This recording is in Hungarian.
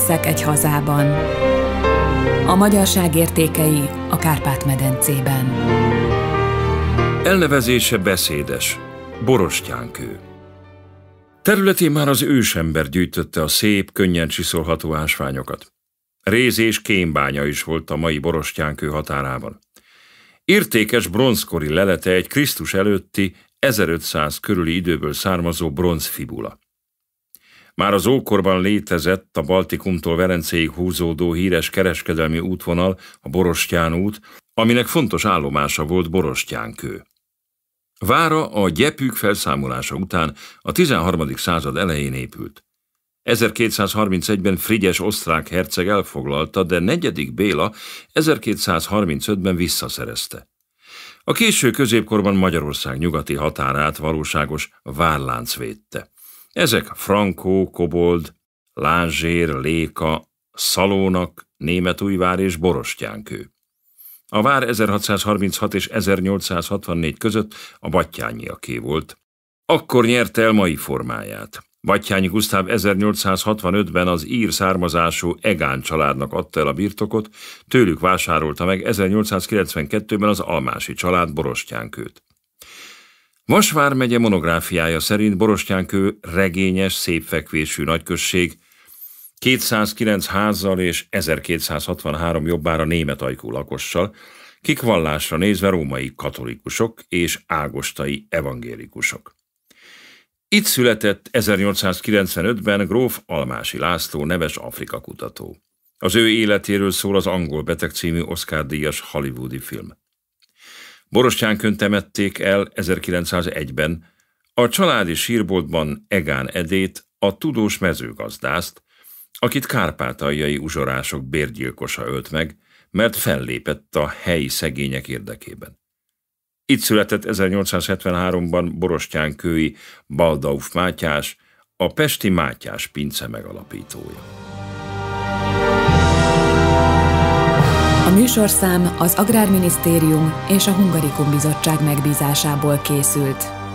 Hiszek egy hazában. A magyarság értékei a Kárpát-medencében. Elnevezése beszédes. Borostyánkő. Területén már az ősember gyűjtötte a szép, könnyen csiszolható ásványokat. Réz és kémbánya is volt a mai Borostyánkő határában. Értékes bronzkori lelete egy Krisztus előtti 1500 körüli időből származó bronzfibula. Már az ókorban létezett a Baltikumtól Verencéig húzódó híres kereskedelmi útvonal, a Borostyán út, aminek fontos állomása volt Borostyánkő. Vára a gyepük felszámolása után a 13. század elején épült. 1231-ben Frigyes osztrák herceg elfoglalta, de negyedik Béla 1235-ben visszaszerezte. A késő középkorban Magyarország nyugati határát valóságos várlánc védte. Ezek Frankó, Kobold, Lázsér, Léka, Szalónak, Németújvár és Borostyánkő. A vár 1636 és 1864 között a Battyányiaké volt. Akkor nyerte el mai formáját. Battyányi Gusztáv 1865-ben az ír származású Egán családnak adta el a birtokot, tőlük vásárolta meg 1892-ben az Almási család Borostyánkőt. Vasvár megye monográfiája szerint Borostyánkő regényes, szépfekvésű nagyközség, 209 házzal és 1263 jobbára német ajkú lakossal, kik vallásra nézve római katolikusok és ágostai evangélikusok. Itt született 1895-ben gróf Almási László neves Afrika kutató. Az ő életéről szól az Angol Beteg című Oscar-díjas hollywoodi film. Borostyánkön temették el 1901-ben, a családi sírboltban Egán Edét, a tudós mezőgazdászt, akit kárpátaljai uzsorások bérgyilkosa ölt meg, mert fellépett a helyi szegények érdekében. Itt született 1873-ban kői Baldauf Mátyás, a Pesti Mátyás pince megalapítója. műsorszám az Agrárminisztérium és a Hungarikum Bizottság megbízásából készült.